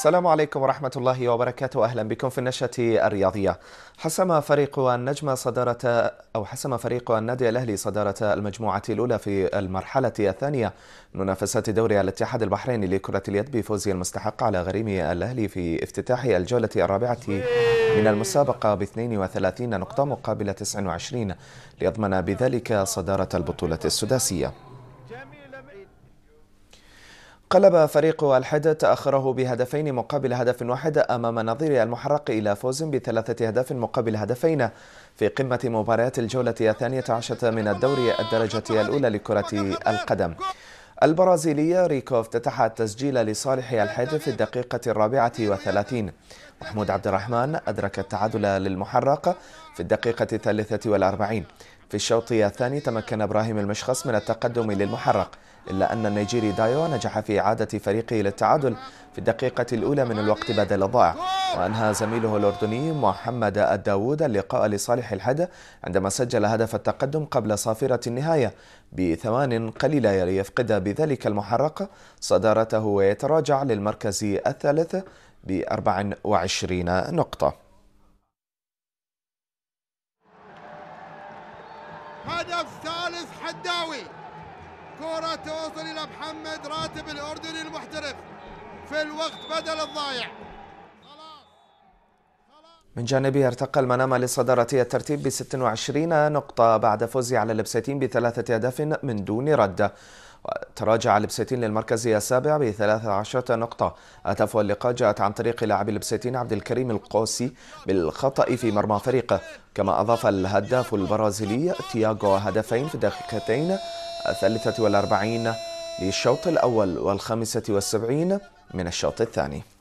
السلام عليكم ورحمة الله وبركاته أهلا بكم في النشرة الرياضية حسم فريق النجمة صدارة أو حسم فريق النادي الأهلي صدارة المجموعة الأولى في المرحلة الثانية منافسات دوري الاتحاد البحريني لكرة اليد بفوز المستحق على غريم الأهلي في افتتاح الجولة الرابعة من المسابقة ب 32 نقطة مقابل 29 ليضمن بذلك صدارة البطولة السداسية قلب فريق الحدة تأخره بهدفين مقابل هدف واحد أمام نظير المحرق إلى فوز بثلاثة أهداف مقابل هدفين في قمة مباريات الجولة الثانية عشرة من الدوري الدرجة الأولى لكرة القدم البرازيلية ريكوف افتتح التسجيل لصالح الحدة في الدقيقة الرابعة والثلاثين محمود عبد الرحمن أدرك التعادل للمحرق في الدقيقة الثالثة والأربعين في الشوط الثاني تمكن إبراهيم المشخص من التقدم للمحرق إلا أن النيجيري دايو نجح في إعادة فريقه للتعادل في الدقيقة الأولى من الوقت بدل الضائع وأنهى زميله الأردني محمد الداوود اللقاء لصالح الحد عندما سجل هدف التقدم قبل صافرة النهاية بثمان قليلة ليفقد بذلك المحرق صدارته ويتراجع للمركز الثالث ب 24 نقطة هدف ثالث حداوي كرة توصل إلى محمد راتب الأردني المحترف في الوقت بدل الضايع من جانبه ارتقى المنامة لصدارة الترتيب ب 26 نقطة بعد فوزه على لبستين بثلاثة أهداف من دون رد تراجع لبستين للمركز السابع ب 13 نقطة أهداف اللقاء جاءت عن طريق لاعب لبستين عبد الكريم القوسي بالخطأ في مرمى فريقه كما أضاف الهداف البرازيلي تياغو هدفين في دقيقتين الثالثة والأربعين للشوط الأول والخامسة والسبعين من الشوط الثاني